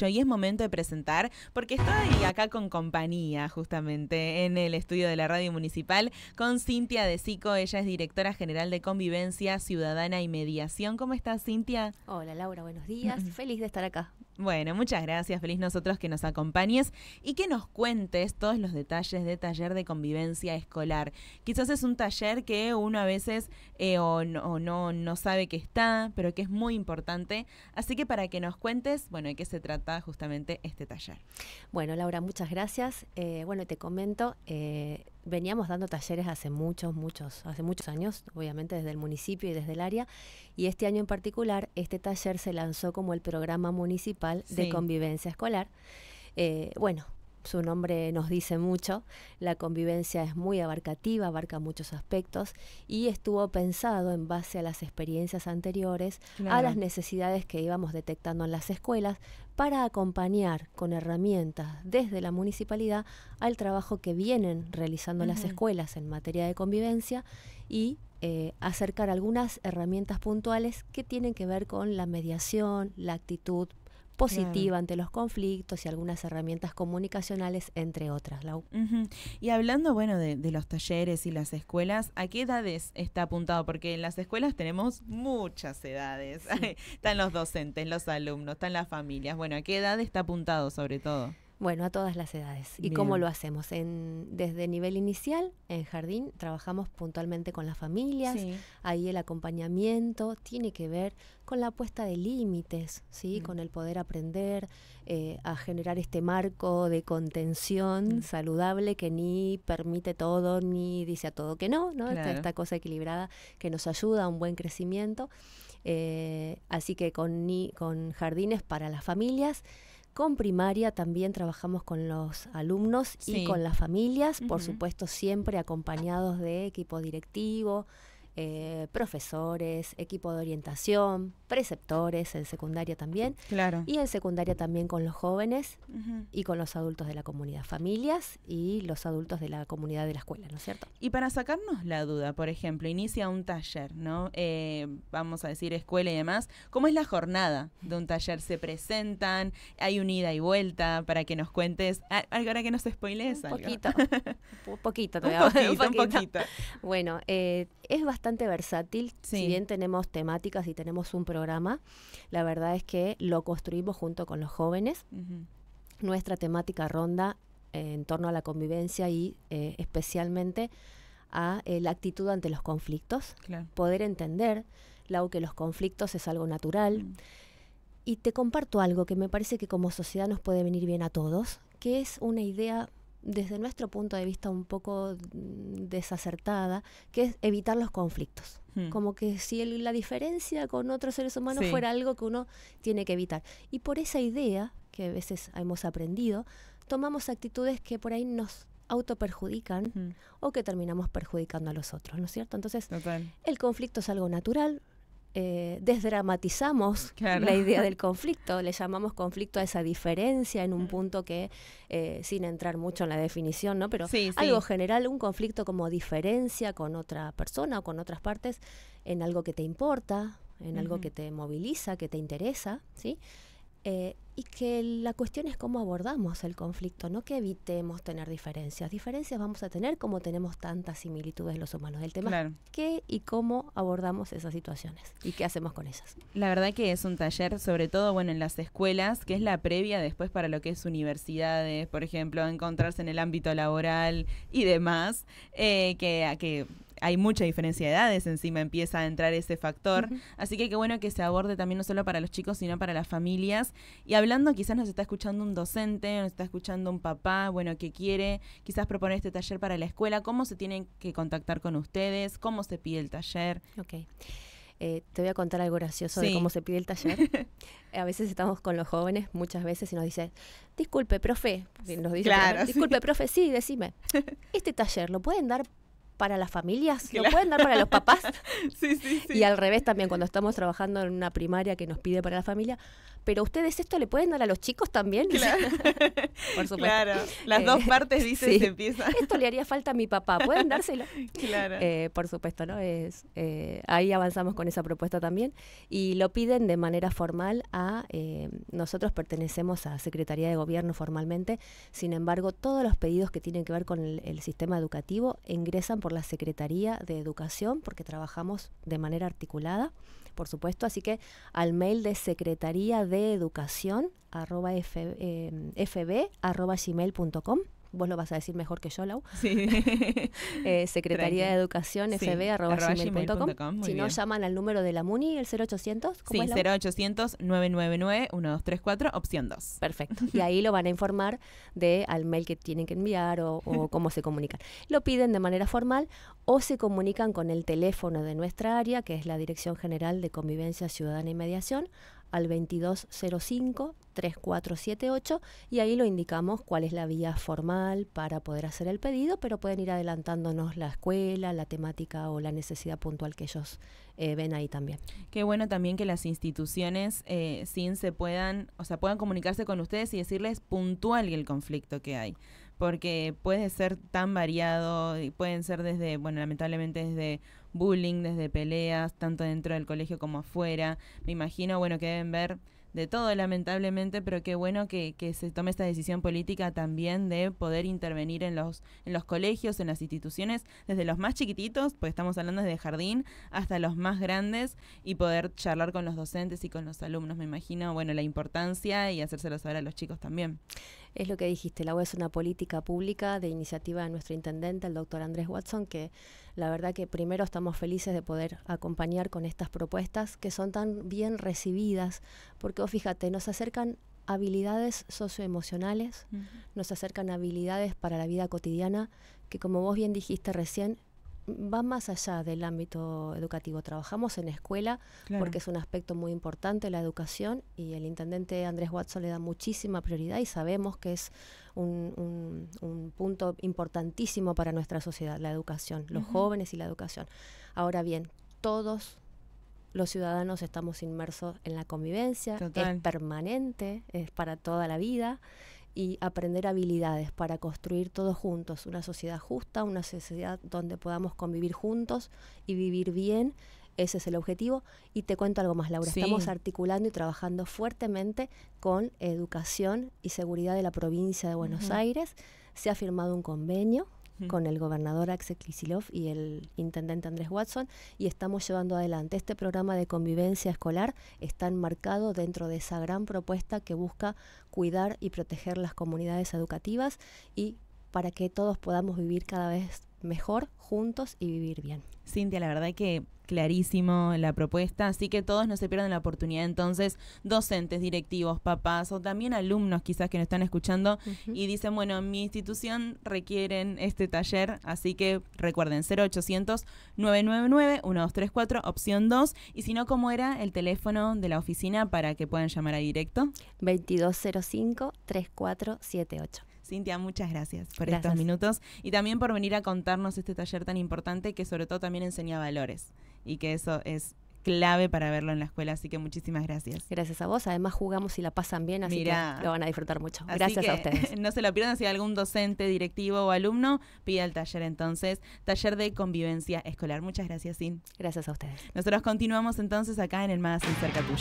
Y es momento de presentar, porque estoy acá con compañía, justamente, en el estudio de la radio municipal, con Cintia De Sico. Ella es directora general de Convivencia Ciudadana y Mediación. ¿Cómo estás, Cintia? Hola, Laura, buenos días. Feliz de estar acá. Bueno, muchas gracias. Feliz nosotros que nos acompañes y que nos cuentes todos los detalles de taller de convivencia escolar. Quizás es un taller que uno a veces eh, o, no, no, sabe que está, pero que es muy importante. Así que para que nos cuentes, bueno, de qué se trata justamente este taller. Bueno, Laura, muchas gracias. Eh, bueno, te comento, eh, veníamos dando talleres hace muchos, muchos, hace muchos años, obviamente desde el municipio y desde el área, y este año en particular este taller se lanzó como el programa municipal de convivencia escolar. Eh, bueno, su nombre nos dice mucho, la convivencia es muy abarcativa, abarca muchos aspectos y estuvo pensado en base a las experiencias anteriores, a las necesidades que íbamos detectando en las escuelas, para acompañar con herramientas desde la municipalidad al trabajo que vienen realizando las escuelas en materia de convivencia y eh, acercar algunas herramientas puntuales que tienen que ver con la mediación, la actitud positiva ante los conflictos y algunas herramientas comunicacionales, entre otras. Y hablando, bueno, de, los talleres y las escuelas, ¿a qué edades está apuntado? Porque en las escuelas tenemos muchas edades. están los docentes, los alumnos, están las familias. Bueno, ¿a qué edad está apuntado sobre todo? Bueno, a todas las edades. ¿Y cómo lo hacemos? En, desde nivel inicial, en jardín, trabajamos puntualmente con las familias. Ahí el acompañamiento tiene que ver con la puesta de límites, ¿sí? Mm. con el poder aprender eh, a generar este marco de contención mm. saludable que ni permite todo, ni dice a todo que no, ¿no? Esta, cosa equilibrada que nos ayuda a un buen crecimiento. Eh, así que con, ni, con jardines para las familias con primaria también trabajamos con los alumnos y con las familias, por supuesto siempre acompañados de equipo directivo, eh, profesores, equipo de orientación, preceptores en secundaria también. Claro. Y en secundaria también con los jóvenes y con los adultos de la comunidad, familias y los adultos de la comunidad de la escuela, ¿no es cierto? Y para sacarnos la duda, por ejemplo, inicia un taller, ¿no? Eh, vamos a decir escuela y demás. ¿Cómo es la jornada de un taller? ¿Se presentan? ¿Hay un ida y vuelta para que nos cuentes? Ah, ahora que no spoilees un Poquito. un poquito Bueno, eh, es bastante bastante versátil. Si bien tenemos temáticas y tenemos un programa, la verdad es que lo construimos junto con los jóvenes. Nuestra temática ronda eh, en torno a la convivencia y eh, especialmente a eh, la actitud ante los conflictos. Poder entender, Lau, que los conflictos es algo natural. Mm. Y te comparto algo que me parece que como sociedad nos puede venir bien a todos, que es una idea desde nuestro punto de vista un poco mm, desacertada, que es evitar los conflictos. Hmm. Como que si la diferencia con otros seres humanos fuera algo que uno tiene que evitar. Y por esa idea, que a veces hemos aprendido, tomamos actitudes que por ahí nos autoperjudican hmm. o que terminamos perjudicando a los otros, ¿no es cierto? Entonces, el conflicto es algo natural, eh, desdramatizamos la idea del conflicto, le llamamos conflicto a esa diferencia en un punto que, eh, sin entrar mucho en la definición, ¿no? Pero algo general, un conflicto como diferencia con otra persona o con otras partes en algo que te importa, en algo que te moviliza, que te interesa, ¿sí? Eh, y que la cuestión es cómo abordamos el conflicto, no que evitemos tener diferencias. Diferencias vamos a tener como tenemos tantas similitudes los humanos. del tema qué y cómo abordamos esas situaciones y qué hacemos con esas La verdad que es un taller, sobre todo bueno en las escuelas, que es la previa después para lo que es universidades, por ejemplo, encontrarse en el ámbito laboral y demás, eh, que, que hay mucha diferencia de edades, encima empieza a entrar ese factor. Así que qué bueno que se aborde también no solo para los chicos, sino para las familias. Y hablando, quizás nos está escuchando un docente, nos está escuchando un papá, bueno, que quiere quizás proponer este taller para la escuela, cómo se tienen que contactar con ustedes, cómo se pide el taller. Ok. Eh, te voy a contar algo gracioso de cómo se pide el taller. a veces estamos con los jóvenes muchas veces y nos dicen, disculpe, profe, nos dice, disculpe, profe, sí, decime, ¿este taller lo pueden dar para las familias, ¿Lo pueden dar para los papás. Y al revés también, cuando estamos trabajando en una primaria que nos pide para la familia, pero ustedes esto le pueden dar a los chicos también. Claro. las dos eh, partes dicen se empieza. Esto le haría falta a mi papá, ¿pueden dárselo? Claro. Eh, por supuesto, ¿no? Es, eh, ahí avanzamos con esa propuesta también. Y lo piden de manera formal a, nosotros pertenecemos a Secretaría de Gobierno formalmente, sin embargo, todos los pedidos que tienen que ver con el sistema educativo ingresan por la Secretaría de Educación, porque trabajamos de manera articulada, por supuesto. Así que al mail de secretaría de educación arroba fb eh, vos lo vas a decir mejor que yo, Lau. Sí. Eh, Secretaría de Educación, Si no, llaman al número de la MUNI, el 0800. ¿cómo sí, 0800-999-1234, opción 2. Perfecto. y ahí lo van a informar de al mail que tienen que enviar o, o cómo se comunican. Lo piden de manera formal o se comunican con el teléfono de nuestra área, que es la Dirección General de Convivencia Ciudadana y Mediación, al 2205-3478 y ahí lo indicamos cuál es la vía formal para poder hacer el pedido, pero pueden ir adelantándonos la escuela, la temática o la necesidad puntual que ellos eh, ven ahí también. Qué bueno también que las instituciones eh, sin se puedan, o sea, puedan comunicarse con ustedes y decirles puntual el conflicto que hay porque puede ser tan variado, y pueden ser desde, bueno, lamentablemente desde bullying, desde peleas, tanto dentro del colegio como afuera. Me imagino, bueno, que deben ver de todo lamentablemente, pero qué bueno que, que, se tome esta decisión política también de poder intervenir en los, en los colegios, en las instituciones, desde los más chiquititos, pues estamos hablando desde jardín, hasta los más grandes y poder charlar con los docentes y con los alumnos, me imagino, bueno, la importancia y hacérselo saber a los chicos también es lo que dijiste, la web es una política pública de iniciativa de nuestro intendente, el doctor Andrés Watson, que la verdad que primero estamos felices de poder acompañar con estas propuestas que son tan bien recibidas, porque vos fíjate, nos acercan habilidades socioemocionales, nos acercan habilidades para la vida cotidiana, que como vos bien dijiste recién, va más allá del ámbito educativo. Trabajamos en escuela porque es un aspecto muy importante la educación y el intendente Andrés Watson le da muchísima prioridad y sabemos que es un, punto importantísimo para nuestra sociedad, la educación, los jóvenes y la educación. Ahora bien, todos los ciudadanos estamos inmersos en la convivencia, es permanente, es para toda la vida y aprender habilidades para construir todos juntos una sociedad justa, una sociedad donde podamos convivir juntos y vivir bien. Ese es el objetivo. Y te cuento algo más, Laura. Estamos articulando y trabajando fuertemente con educación y seguridad de la provincia de Buenos Aires. Se ha firmado un convenio con el gobernador Axel Kisilov y el intendente Andrés Watson y estamos llevando adelante. Este programa de convivencia escolar está enmarcado dentro de esa gran propuesta que busca cuidar y proteger las comunidades educativas y para que todos podamos vivir cada vez mejor juntos y vivir bien. Cintia, la verdad que clarísimo la propuesta, así que todos no se pierdan la oportunidad entonces, docentes, directivos, papás o también alumnos quizás que nos están escuchando y dicen, bueno, mi institución requieren este taller, así que recuerden 0800 999 1234 opción 2 y si no cómo era el teléfono de la oficina para que puedan llamar a directo 2205 3478. Cintia, muchas gracias por estos minutos y también por venir a contarnos este taller tan importante que sobre todo también enseña valores y que eso es clave para verlo en la escuela, así que muchísimas gracias. Gracias a vos, además jugamos y la pasan bien, así que lo van a disfrutar mucho. gracias a ustedes. No se lo pierdan si algún docente, directivo o alumno pide el taller entonces, taller de convivencia escolar. Muchas gracias, Sin. Gracias a ustedes. Nosotros continuamos entonces acá en el más Cerca Tuyo.